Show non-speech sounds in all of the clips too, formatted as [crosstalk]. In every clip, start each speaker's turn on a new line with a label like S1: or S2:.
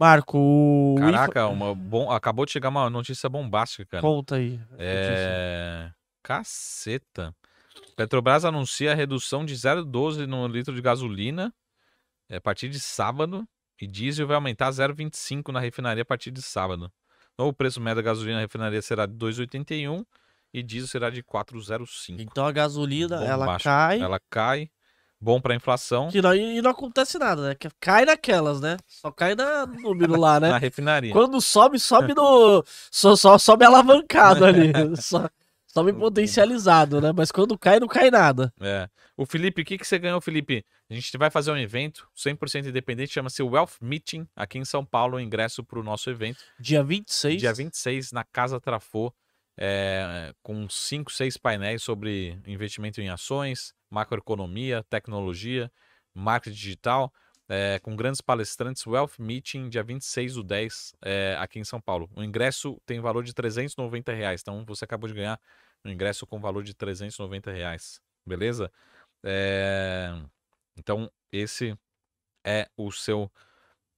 S1: Marco, o. Caraca,
S2: uma bom... acabou de chegar uma notícia bombástica, cara. Conta aí. É. Caceta. Petrobras anuncia a redução de 0,12 no litro de gasolina eh, a partir de sábado. E diesel vai aumentar 0,25 na refinaria a partir de sábado. O preço médio da gasolina na refinaria será de 2,81 e diesel será de 4,05. Então a gasolina, Bom, ela baixo. cai. Ela cai bom para
S1: inflação. Que não, e não acontece nada, né? Que cai naquelas, né? Só cai na, no número lá, né? [laughs] na refinaria. Quando sobe, sobe no. só, só sobe alavancado ali. [laughs] só, sobe potencializado, né? Mas quando cai, não cai nada. É. O Felipe, o
S2: que, que você ganhou, Felipe? A gente vai fazer um evento 100% independente, chama-se Wealth Meeting, aqui em São Paulo, o ingresso o nosso evento. Dia 26. Dia 26, na Casa Trafô. É, com cinco, seis painéis sobre investimento em ações, macroeconomia, tecnologia, marketing digital, é, com grandes palestrantes, Wealth Meeting, dia 26 do 10, é, eh, aqui em São Paulo. O ingresso tem valor de 390 reais, então você acabou de ganhar um ingresso com valor de 390 reais, beleza? É, então, esse é o seu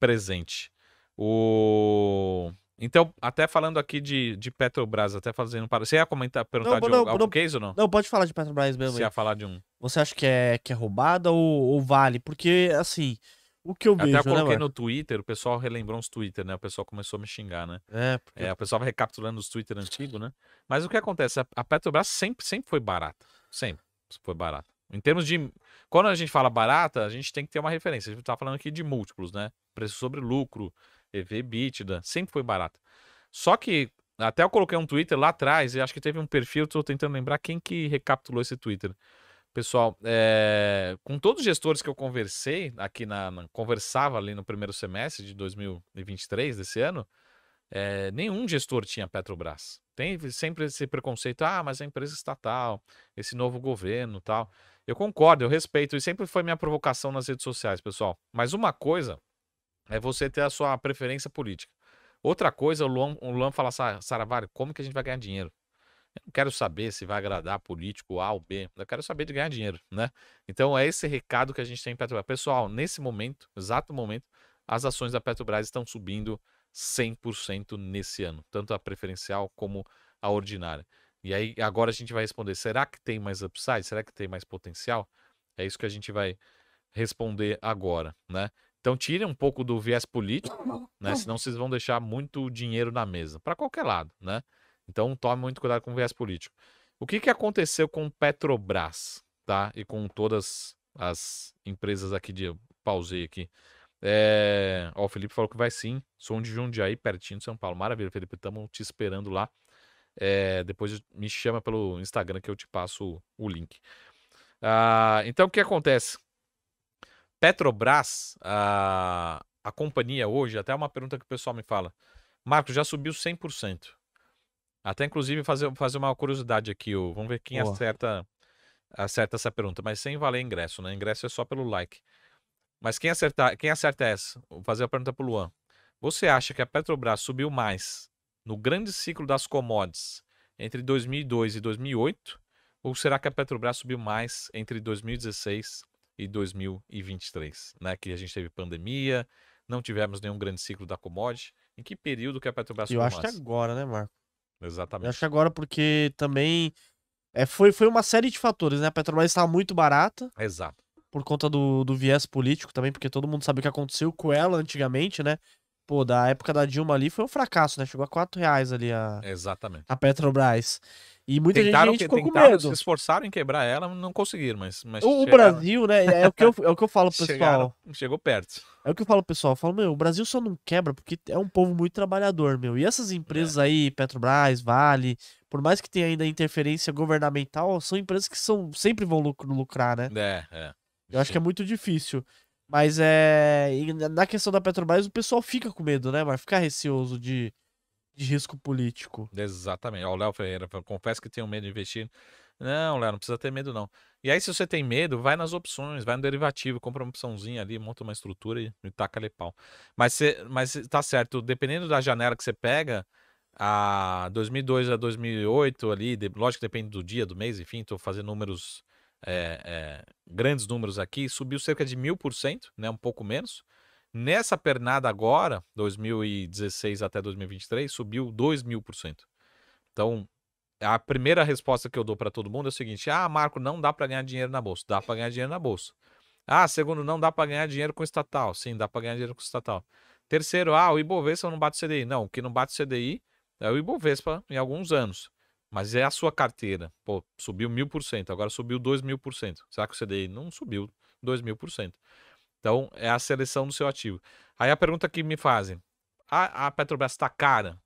S2: presente. O então, até falando aqui de, de Petrobras, até fazendo para. Você ia comentar, perguntar não, de não, um, algum não, case é ou não? Não, pode falar de
S1: Petrobras mesmo. Você ia falar de um. Você acha que é, que é roubada ou, ou vale? Porque, assim, o que eu vejo, Até né, coloquei né, no
S2: Twitter, o pessoal relembrou uns Twitter, né? O pessoal começou a me xingar, né? É, porque... é o pessoal vai recapitulando os Twitter antigos, né? Mas o que acontece? A Petrobras sempre, sempre foi barata. Sempre foi barata. Em termos de. Quando a gente fala barata, a gente tem que ter uma referência. A gente tá falando aqui de múltiplos, né? Preço sobre lucro, EV EBITDA, sempre foi barato. Só que até eu coloquei um Twitter lá atrás, e acho que teve um perfil, estou tentando lembrar quem que recapitulou esse Twitter. Pessoal, é, com todos os gestores que eu conversei aqui na, na, conversava ali no primeiro semestre de 2023 desse ano, é, nenhum gestor tinha Petrobras. Tem sempre esse preconceito, ah, mas é empresa estatal, esse novo governo, tal. Eu concordo, eu respeito e sempre foi minha provocação nas redes sociais, pessoal. Mas uma coisa é você ter a sua preferência política. Outra coisa, o Luan, o Luan fala, Saravário, como que a gente vai ganhar dinheiro? Eu não quero saber se vai agradar político A ou B, eu quero saber de ganhar dinheiro, né? Então é esse recado que a gente tem em Petrobras. Pessoal, nesse momento, exato momento, as ações da Petrobras estão subindo 100% nesse ano, tanto a preferencial como a ordinária. E aí agora a gente vai responder, será que tem mais upside? Será que tem mais potencial? É isso que a gente vai responder agora, né? Então tirem um pouco do viés político, né? Senão vocês vão deixar muito dinheiro na mesa, para qualquer lado, né? Então tome muito cuidado com o viés político. O que, que aconteceu com Petrobras, tá? E com todas as empresas aqui de... Pausei aqui. É... Ó, o Felipe falou que vai sim. Sou de Jundiaí, pertinho de São Paulo. Maravilha, Felipe. Estamos te esperando lá. É... Depois me chama pelo Instagram que eu te passo o link. Ah, então, o que acontece? Petrobras, a, a companhia hoje, até é uma pergunta que o pessoal me fala. Marcos, já subiu 100%. Até inclusive fazer, fazer uma curiosidade aqui, ó. vamos ver quem acerta acerta essa pergunta, mas sem valer ingresso, né? Ingresso é só pelo like. Mas quem acertar, quem acerta essa? Vou fazer a pergunta para o Luan. Você acha que a Petrobras subiu mais no grande ciclo das commodities entre 2002 e 2008 ou será que a Petrobras subiu mais entre 2016 e 2023, né? Que a gente teve pandemia, não tivemos nenhum grande ciclo da commodity. Em que período que a Petrobras Eu acho que
S1: agora, né, Marco? Exatamente. Eu acho que agora porque também é, foi, foi uma série de fatores, né? A Petrobras estava muito barata. Exato. Por conta do, do viés político também, porque todo mundo sabe o que aconteceu com ela antigamente, né? pô, da época da Dilma ali foi um fracasso, né? Chegou a 4 reais ali a, Exatamente. a Petrobras. E muita tentaram, gente, ficou tentaram, com medo. se
S2: esforçaram em quebrar ela, não conseguiram, mas. mas o chegaram. Brasil, né? É, é o que eu, é o que eu falo pessoal. chegou perto.
S1: É o que eu falo pessoal. Eu falo, meu, o Brasil só não quebra porque é um povo muito trabalhador, meu. E essas empresas é. aí, Petrobras, Vale, por mais que tenha ainda interferência governamental, são empresas que são, sempre vão lucrar, né? É, é. Eu acho que é muito difícil. Mas é. Na questão da Petrobras, o pessoal fica com medo, né? Vai ficar receoso de, de risco político.
S2: Exatamente. Ó, o Léo Ferreira, confesso que tenho medo de investir. Não, Léo, não precisa ter medo, não. E aí, se você tem medo, vai nas opções, vai no derivativo, compra uma opçãozinha ali, monta uma estrutura e, e taca ali pau. Mas, cê, mas tá certo, dependendo da janela que você pega, a 2002 a 2008 ali, de, lógico que depende do dia, do mês, enfim, tô fazendo números é, é, grandes números aqui, subiu cerca de mil por cento, né, um pouco menos. Nessa pernada agora, 2016 até 2023, subiu dois mil por cento. Então, a primeira resposta que eu dou para todo mundo é o seguinte: ah, Marco, não dá para ganhar dinheiro na bolsa. Dá para ganhar dinheiro na bolsa. Ah, segundo, não dá para ganhar dinheiro com estatal. Sim, dá para ganhar dinheiro com estatal. Terceiro, ah, o Ibovespa não bate o CDI. Não, o que não bate o CDI é o Ibovespa em alguns anos. Mas é a sua carteira. Pô, subiu mil por cento, agora subiu dois mil por cento. Será que o CDI não subiu dois mil por cento? Então, é a seleção do seu ativo. Aí a pergunta que me fazem: a, a Petrobras está cara?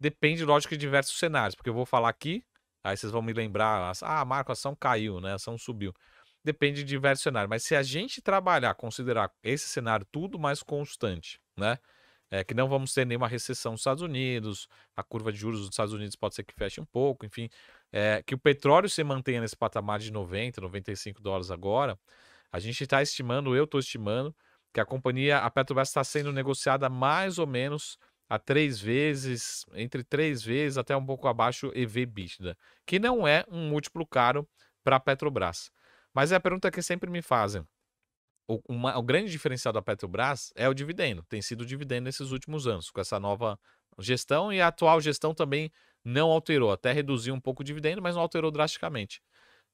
S2: Depende, lógico, de diversos cenários, porque eu vou falar aqui, aí vocês vão me lembrar: ah, Marco, a ação caiu, né? A ação subiu. Depende de diversos cenários. Mas se a gente trabalhar, considerar esse cenário tudo mais constante, né? é, que não vamos ter nenhuma recessão nos Estados Unidos, a curva de juros dos Estados Unidos pode ser que feche um pouco, enfim, é, que o petróleo se mantenha nesse patamar de 90, 95 dólares agora, a gente está estimando, eu estou estimando, que a companhia, a Petrobras está sendo negociada mais ou menos a três vezes, entre três vezes até um pouco abaixo EV bítida, que não é um múltiplo caro para a Petrobras. Mas é a pergunta que sempre me fazem o, uma, o grande diferencial da Petrobras é o dividendo. Tem sido o dividendo nesses últimos anos, com essa nova gestão e a atual gestão também não alterou, até reduziu um pouco o dividendo, mas não alterou drasticamente.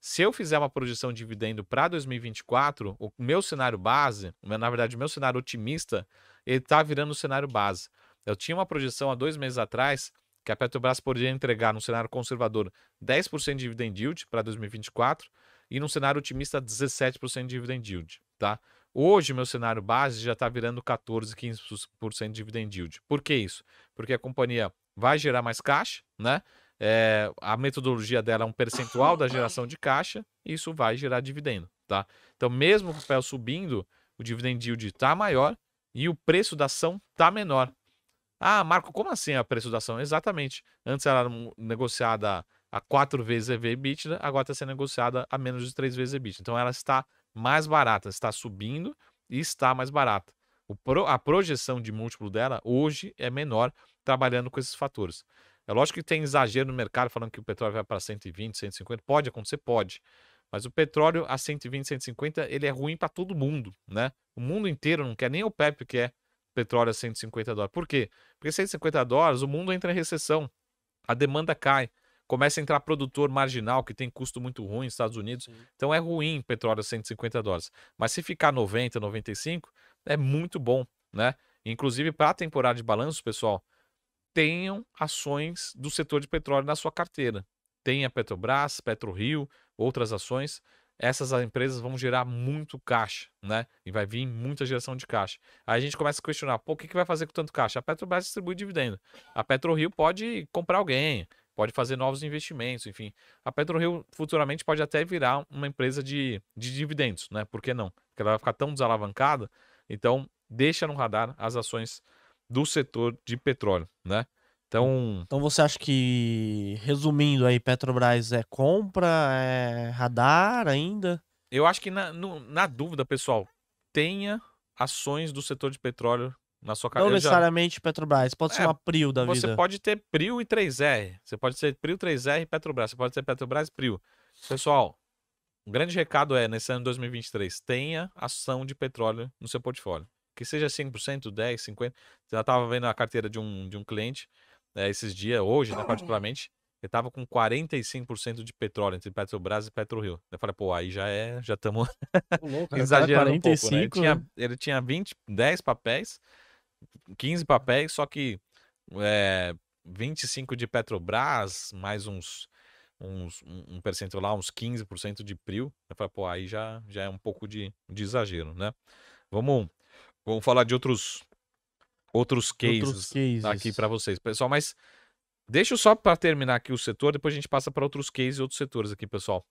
S2: Se eu fizer uma projeção de dividendo para 2024, o meu cenário base, na verdade, o meu cenário otimista, ele está virando o cenário base. Eu tinha uma projeção há dois meses atrás que a Petrobras poderia entregar, num cenário conservador, 10% de dividend yield para 2024 e num cenário otimista, 17% de dividend yield tá? Hoje, meu cenário base já está virando 14, 15% de dividend yield. Por que isso? Porque a companhia vai gerar mais caixa, né? É, a metodologia dela é um percentual da geração de caixa e isso vai gerar dividendo, tá? Então, mesmo o papel subindo, o dividend yield está maior e o preço da ação está menor. Ah, Marco, como assim a é preço da ação? Exatamente. Antes ela era negociada a quatro vezes EV EBITDA, né? agora está sendo negociada a menos de três vezes EBITDA. Então ela está mais barata. Está subindo e está mais barata. o Pro, a projeção de múltiplo dela hoje é menor trabalhando com esses fatores. É lógico que tem exagero no mercado falando que o petróleo vai para 120, 150. Pode acontecer, pode. Mas o petróleo a 120, 150, ele é ruim para todo mundo, né? O mundo inteiro não quer, nem o PEP quer petróleo a 150 dólares. Por quê? Porque 150 dólares, o mundo entra em recessão, a demanda cai. Começa a entrar produtor marginal, que tem custo muito ruim nos Estados Unidos. Sim. Então é ruim petróleo a 150 dólares. Mas se ficar 90, 95, é muito bom, né? Inclusive, para a temporada de balanço, pessoal, tenham ações do setor de petróleo na sua carteira. Tenha Petrobras, PetroRio, outras ações. Essas empresas vão gerar muito caixa, né? E vai vir muita geração de caixa. Aí a gente começa a questionar: pô, o que, que vai fazer com tanto caixa? A Petrobras distribui dividendo. A PetroRio pode comprar alguém, pode fazer novos investimentos, enfim. A PetroRio futuramente pode até virar uma empresa de, de dividendos, né? Por que não? Porque ela vai ficar tão desalavancada, então deixa no radar as ações do setor de petróleo, né? Hum.
S1: Então, então você acha que, resumindo aí, Petrobras é compra, é radar ainda?
S2: Eu acho que na, no, na dúvida, pessoal, tenha ações do setor de petróleo na sua carreira. Não necessariamente
S1: já... Petrobras, pode é, ser uma Prio da você vida. Você
S2: pode ter Prio e 3R. Você pode ser Prio, 3R e Petrobras. Você pode ter Petrobras e Prio. Pessoal, um grande recado é, nesse ano de 2023, tenha ação de petróleo no seu portfólio. Que seja 5%, 10%, 50%. já estava vendo a carteira de um, de um cliente é, esses dias, hoje, né, particularmente, ele estava com 45% de petróleo entre Petrobras e PetroRio. Eu falei, pô, aí já é, já estamos [laughs]
S1: né, exagerando 45, um pouco, né? Ele, tinha, né?
S2: ele tinha 20, 10 papéis, 15 papéis, só que é, eh, 25 de Petrobras, mais uns, uns um, percentual lá, uns 15% de PRIO. Eu falei, pô, aí já, já é um pouco de, de exagero, né? Vamos, vamos falar de outros outros cases, outros cases. aqui para vocês, pessoal, mas deixa só para terminar aqui o setor, depois a gente passa para outros cases e outros setores aqui, pessoal.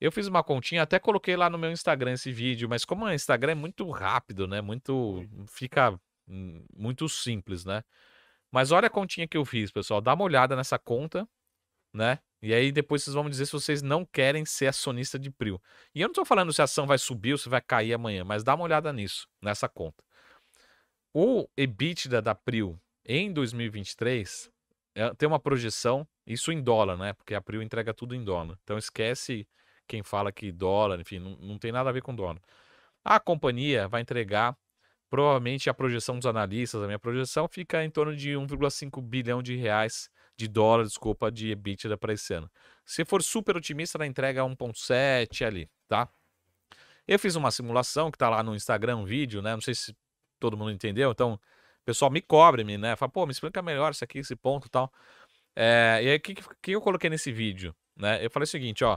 S2: Eu fiz uma continha, até coloquei lá no meu Instagram esse vídeo, mas como o Instagram é muito rápido, né? Muito fica Hum, muito simples, né? Mas olha a continha que eu fiz, pessoal. Dá uma olhada nessa conta, né? E aí depois vocês vão me dizer se vocês não querem ser acionista de PRIO. E eu não estou falando se a ação vai subir ou se vai cair amanhã, mas dá uma olhada nisso, nessa conta. O EBITDA da PRIO em 2023 é, tem uma projeção, isso em dólar, né? Porque a PRIO entrega tudo em dólar. Então esquece quem fala que dólar, enfim, não, não tem nada a ver com dólar. A companhia vai entregar Provavelmente a projeção dos analistas, a minha projeção, fica em torno de 1,5 bilhão de reais, de dólar, desculpa, de EBITDA para esse ano. Se for super otimista, na entrega 1,7 ali, tá? Eu fiz uma simulação que tá lá no Instagram, um vídeo, né? Não sei se todo mundo entendeu, então, pessoal, me cobre-me, né? Fala, pô, me explica melhor isso aqui, esse ponto e tal. É, e aí, o que, que eu coloquei nesse vídeo? Né? Eu falei o seguinte, ó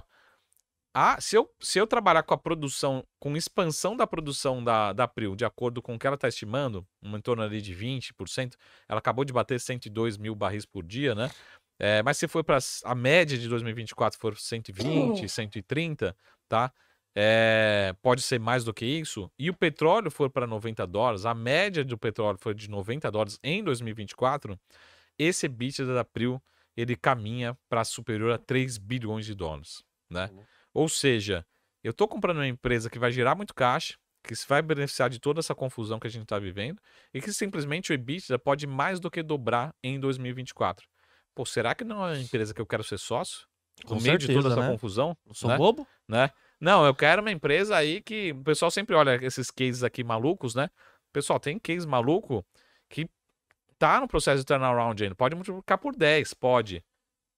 S2: a, ah, se, eu, se eu trabalhar com a produção, com expansão da produção da, da Pril, de acordo com o que ela está estimando, em torno ali de 20%, ela acabou de bater 102 mil barris por dia, né? É, mas se for para a média de 2024 for 120, 130, tá? É, pode ser mais do que isso, e o petróleo for para 90 dólares, a média do petróleo foi de 90 dólares em 2024, esse EBITDA da Pril, ele caminha para superior a 3 bilhões de dólares, né? Uhum. Ou seja, eu estou comprando uma empresa que vai gerar muito caixa, que se vai beneficiar de toda essa confusão que a gente está vivendo e que simplesmente o EBITDA pode mais do que dobrar em 2024. Pô, será que não é uma empresa que eu quero ser sócio?
S1: Com no meio certeza, de toda essa né? confusão? sou né? bobo?
S2: Né? Não, eu quero uma empresa aí que o pessoal sempre olha esses cases aqui malucos, né? Pessoal, tem case maluco que tá no processo de turnaround ainda. Pode multiplicar por 10, pode.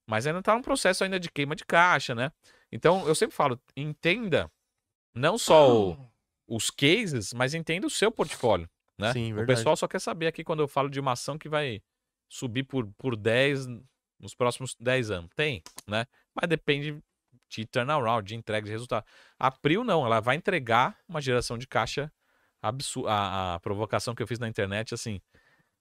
S2: Mas ainda tá no processo ainda de queima de caixa, né? Então, eu sempre falo, entenda não só o, ah. os cases, mas entenda o seu portfólio. Né? Sim, o pessoal só quer saber aqui quando eu falo de uma ação que vai subir por, por 10 nos próximos 10 anos. Tem, né? Mas depende de turnaround, de entrega de resultado. A não, ela vai entregar uma geração de caixa absurda. A, a provocação que eu fiz na internet, assim,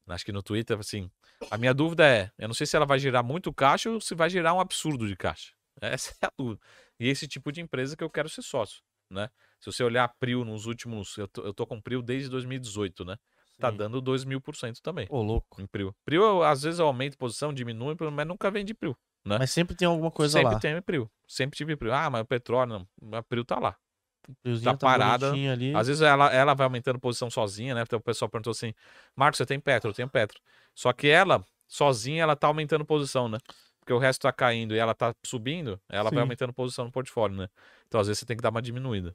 S2: acho que no Twitter, assim, a minha dúvida é, eu não sei se ela vai gerar muito caixa ou se vai gerar um absurdo de caixa. Essa é a dúvida. E esse tipo de empresa que eu quero ser sócio, né? Se você olhar a Prio nos últimos. Eu tô, eu tô com Prio desde 2018, né? Tá Sim. Tá dando 2 mil por cento também. Ô, louco. Em Prio. Prio, às vezes, eu aumento posição, diminui, mas nunca vende Prio.
S1: Né? Mas sempre tem alguma coisa sempre lá. Sempre
S2: tem Prio. Sempre tive Prio. Ah, mas o petróleo, não. A Prio tá lá. Tá, tá parada. Às vezes ela, ela vai aumentando posição sozinha, né? Então o pessoal perguntou assim: Marcos, você tem Petro? Eu tenho Petro. Só que ela, sozinha, ela tá aumentando posição, né? porque o resto tá caindo e ela tá subindo, ela Sim. vai aumentando posição no portfólio, né? Então, às vezes, você tem que dar uma diminuída.